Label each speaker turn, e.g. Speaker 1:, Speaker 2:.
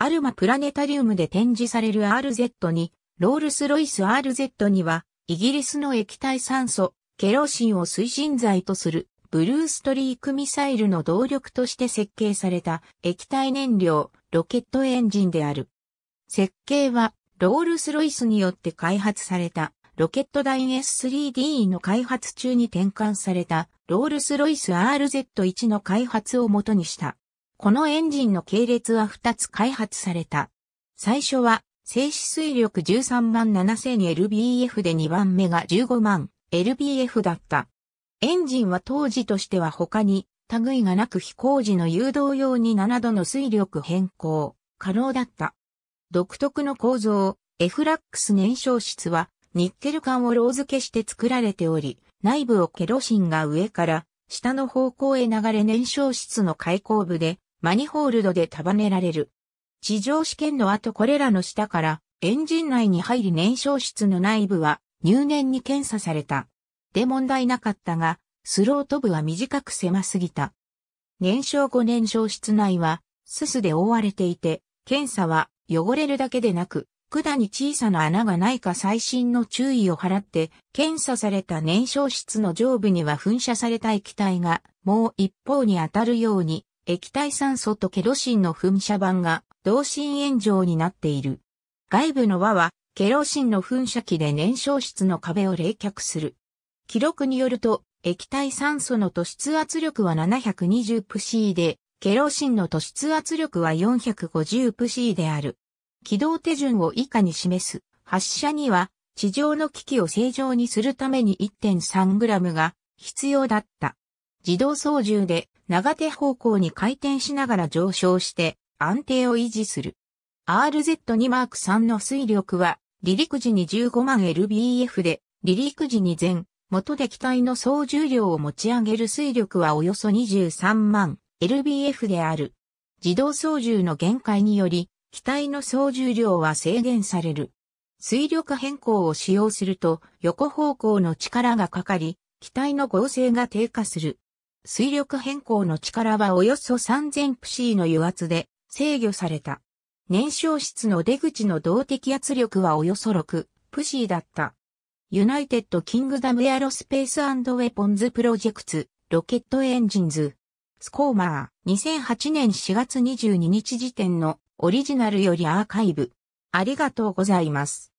Speaker 1: アルマプラネタリウムで展示される RZ2、ロールスロイス RZ2 は、イギリスの液体酸素、ケロシンを推進剤とする、ブルーストリークミサイルの動力として設計された液体燃料、ロケットエンジンである。設計は、ロールスロイスによって開発された、ロケットダイン S3D の開発中に転換された、ロールスロイス RZ1 の開発を元にした。このエンジンの系列は2つ開発された。最初は、静止水力13万 7000LBF で2番目が15万 LBF だった。エンジンは当時としては他に、類がなく飛行時の誘導用に7度の水力変更、可能だった。独特の構造、F ラックス燃焼室は、ニッケル管をロー付けして作られており、内部をケロシンが上から、下の方向へ流れ燃焼室の開口部で、マニホールドで束ねられる。地上試験の後これらの下からエンジン内に入り燃焼室の内部は入念に検査された。で問題なかったが、スロート部は短く狭すぎた。燃焼後燃焼室内はすすで覆われていて、検査は汚れるだけでなく、管に小さな穴がないか細心の注意を払って検査された燃焼室の上部には噴射された液体がもう一方に当たるように液体酸素とケロシンの噴射板が同心円状になっている。外部の輪はケロシンの噴射器で燃焼室の壁を冷却する。記録によると、液体酸素の突出圧力は720プシーで、ケロシンの突出圧力は450プシーである。起動手順を以下に示す。発射には、地上の機器を正常にするために 1.3g が必要だった。自動操縦で長手方向に回転しながら上昇して安定を維持する。RZ2M3 の推力は離陸時に15万 lbf で離陸時に全元で機体の総重量を持ち上げる推力はおよそ23万 lbf である。自動操縦の限界により機体の総重量は制限される。水力変更を使用すると横方向の力がかかり、機体の合成が低下する。水力変更の力はおよそ3000プシーの油圧で制御された。燃焼室の出口の動的圧力はおよそ6プシーだった。ユナイテッド・キングダム・エアロスペース・アンド・ウェポンズ・プロジェクツ、ロケット・エンジンズ。スコーマー、2008年4月22日時点のオリジナルよりアーカイブ。ありがとうございます。